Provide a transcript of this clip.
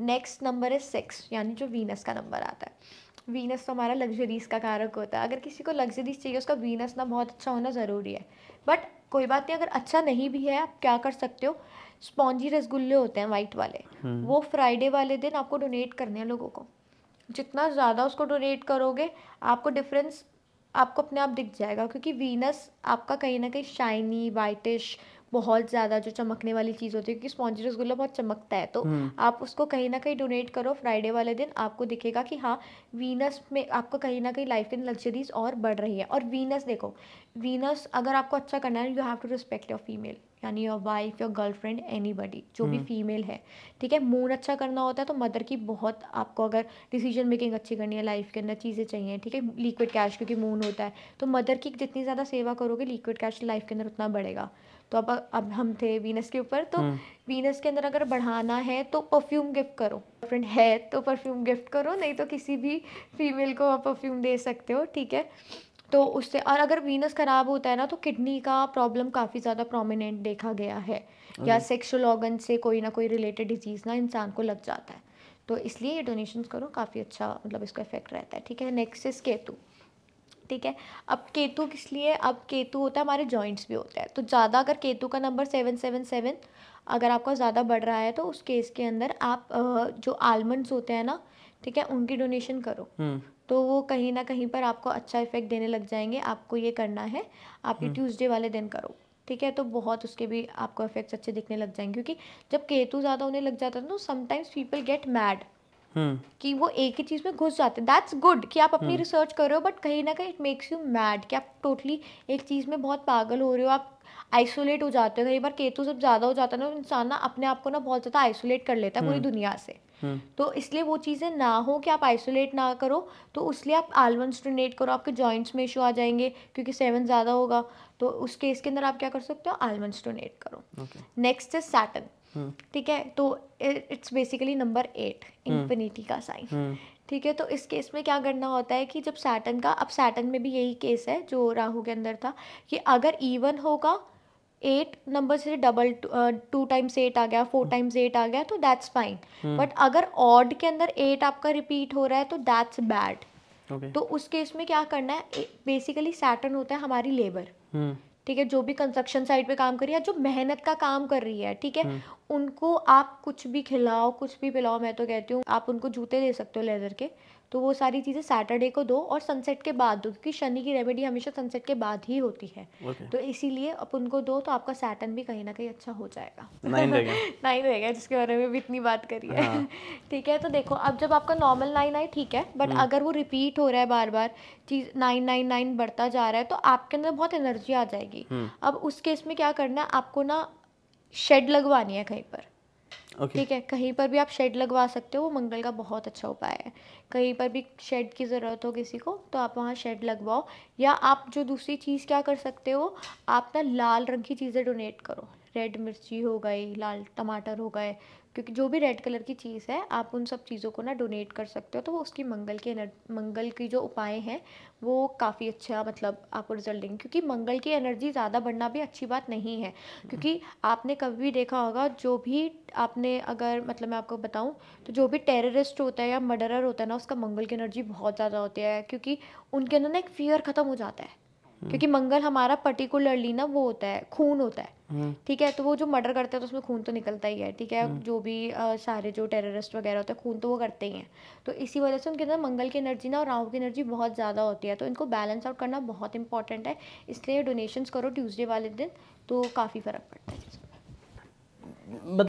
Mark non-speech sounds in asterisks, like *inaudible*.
Next number है six यानी जो वीनस का नंबर आता है वीनस तो हमारा लग्जरीज़ का कारक होता है अगर किसी को लग्जरीज चाहिए उसका वीनस ना बहुत अच्छा होना ज़रूरी है बट कोई बात नहीं अगर अच्छा नहीं भी है आप क्या कर सकते हो स्पॉन्जी रसगुल्ले होते हैं वाइट वाले हम्म। वो फ्राइडे वाले दिन आपको डोनेट करने हैं लोगों को जितना ज़्यादा उसको डोनेट करोगे आपको डिफरेंस आपको अपने आप दिख जाएगा क्योंकि वीनस आपका कहीं ना कहीं शाइनी वाइटिश बहुत ज़्यादा जो चमकने वाली चीज़ होती है क्योंकि स्पॉन्जी रसगुल्ला बहुत चमकता है तो हम्म। आप उसको कहीं ना कहीं डोनेट करो फ्राइडे वाले दिन आपको दिखेगा कि हाँ वीनस में आपको कहीं ना कहीं लाइफ इन लग्जरीज और बढ़ रही है और वीनस देखो वीनस अगर आपको अच्छा करना है you have to respect your female यानी your wife your girlfriend any जो भी फीमेल हम्म। है ठीक है मून अच्छा करना होता है तो मदर की बहुत आपको अगर डिसीजन मेकिंग अच्छी करनी है लाइफ के अंदर चीज़ें चाहिए ठीक है लिक्विड कैश क्योंकि मून होता है तो मदर की जितनी ज़्यादा सेवा करोगे लिक्विड कैश लाइफ के अंदर उतना बढ़ेगा तो अब अब हम थे वीनस के ऊपर तो वीनस हम्म। के अंदर अगर बढ़ाना है तो परफ्यूम गिफ्ट करो फ्रेंड है तो परफ्यूम गिफ्ट करो नहीं तो किसी भी फीमेल को आप परफ्यूम दे सकते हो ठीक है तो उससे और अगर वीनस खराब होता है ना तो किडनी का प्रॉब्लम काफ़ी ज़्यादा प्रोमिनेंट देखा गया है या सेक्शुअल ऑर्गन से कोई ना कोई रिलेटेड डिजीज़ ना इंसान को लग जाता है तो इसलिए ये डोनेशंस करो काफ़ी अच्छा मतलब इसका इफेक्ट रहता है ठीक है नेक्स्ट इज केतु ठीक है अब केतु किस लिए अब केतु होता है हमारे जॉइंट्स भी होते हैं तो ज़्यादा अगर केतु का नंबर सेवन सेवन सेवन अगर आपका ज़्यादा बढ़ रहा है तो उस केस के अंदर आप जो आलमंड्स होते हैं ना ठीक है उनकी डोनेशन करो हम्म। तो वो कहीं ना कहीं पर आपको अच्छा इफेक्ट देने लग जाएंगे आपको ये करना है आप ये ट्यूसडे हम्म। वाले दिन करो ठीक है तो बहुत उसके भी आपको इफेक्ट्स अच्छे दिखने लग जाएंगे क्योंकि जब केतु ज़्यादा होने लग जाता है ना sometimes people get mad hmm. कि वो एक ही चीज़ में घुस जाते हैं दैट्स गुड कि आप अपनी रिसर्च हम्म। कर रहे हो बट कहीं ना कहीं इट मेक्स यू मैड कि आप टोटली एक चीज़ में बहुत पागल हो रहे हो आप आइसोलेट हो जाते हो कई बार केतु जब ज़्यादा हो जाता है ना तो इंसान ना अपने आप को ना बहुत ज़्यादा आइसोलेट कर लेता है पूरी हम्म। दुनिया से तो इसलिए वो चीज़ें ना हो कि आप आइसोलेट ना करो तो उसलिए आप आलवंस डोनेट करो आपके जॉइंट्स में इशू आ जाएंगे क्योंकि सेवन ज़्यादा होगा तो उस केस के अंदर आप क्या कर सकते हो आलमंड्स डोनेट करो नेक्स्ट इज सैटन Hmm. ठीक है तो it's basically number eight infinity का साइन hmm. ठीक है तो इस केस में क्या करना होता है कि जब सैटन का अब सैटन में भी यही केस है जो राहु के अंदर था कि अगर इवन होगा एट नंबर से डबल टू टाइम्स एट आ गया फोर टाइम्स एट आ गया तो दैट्स फाइन बट अगर ऑड के अंदर एट आपका रिपीट हो रहा है तो दैट्स बैड okay. तो उस केस में क्या करना है बेसिकली सैटन होता है हमारी लेबर ठीक है जो भी कंस्ट्रक्शन साइट पे काम कर रही है जो मेहनत का काम कर रही है ठीक है हम्म। उनको आप कुछ भी खिलाओ कुछ भी पिलाओ मैं तो कहती हूँ आप उनको जूते दे सकते हो लेदर के तो वो सारी चीज़ें सैटरडे को दो और सनसेट के बाद दो क्योंकि शनि की रेमेडी हमेशा सनसेट के बाद ही होती है okay. तो इसीलिए अब उनको दो तो आपका सैटन भी कहीं ना कहीं अच्छा हो जाएगा नाइन रहेगा नाइन *laughs* रहेगा जिसके बारे में भी इतनी बात करी है हाँ. *laughs* ठीक है तो देखो अब जब आपका नॉर्मल नाइन आई ठीक है बट हम्म। अगर वो रिपीट हो रहा है बार बार चीज़ नाइन नाइन नाइन बढ़ता जा रहा है तो आपके अंदर बहुत एनर्जी आ जाएगी जाएगी हम्म। अब उस केस में क्या करना है आपको ना शेड लगवानी है कहीं पर okay. है कहीं पर भी आप शेड लगवा सकते हो वो मंगल का बहुत अच्छा उपाय है कहीं पर भी शेड की ज़रूरत हो किसी को तो आप वहाँ शेड लगवाओ या आप जो दूसरी चीज़ क्या कर सकते हो आप ना लाल रंग की चीज़ें डोनेट करो रेड मिर्ची हो गई लाल टमाटर हो गए क्योंकि जो भी रेड कलर की चीज़ है आप उन सब चीज़ों को ना डोनेट कर सकते हो तो वो उसकी मंगल की मंगल की जो उपाय हैं वो काफ़ी अच्छा मतलब आपको रिजल्ट देंगे क्योंकि मंगल की एनर्जी ज़्यादा बढ़ना भी अच्छी बात नहीं है क्योंकि आपने कभी भी देखा होगा जो भी आपने अगर मतलब मैं आपको बताऊँ तो जो भी टेररिस्ट होता है या मर्डरर होता है ना उसका मंगल की एनर्जी बहुत ज़्यादा होती है क्योंकि उनके अंदर ना एक फियर ख़त्म हो जाता है क्योंकि मंगल हमारा पर्टिकुलरली ना वो होता है खून होता है हम्म। ठीक है तो वो जो मर्डर करते हैं तो उसमें खून तो निकलता ही है ठीक है हम्म। जो भी आ, सारे जो टेररिस्ट वगैरह होते हैं खून तो वो करते ही हैं तो इसी वजह से उनके अंदर मंगल की एनर्जी ना और राहु की एनर्जी बहुत ज़्यादा होती है तो इनको बैलेंस आउट करना बहुत इंपॉर्टेंट है इसलिए डोनेशंस करो ट्यूजडे वाले दिन तो काफ़ी फ़र्क पड़ता है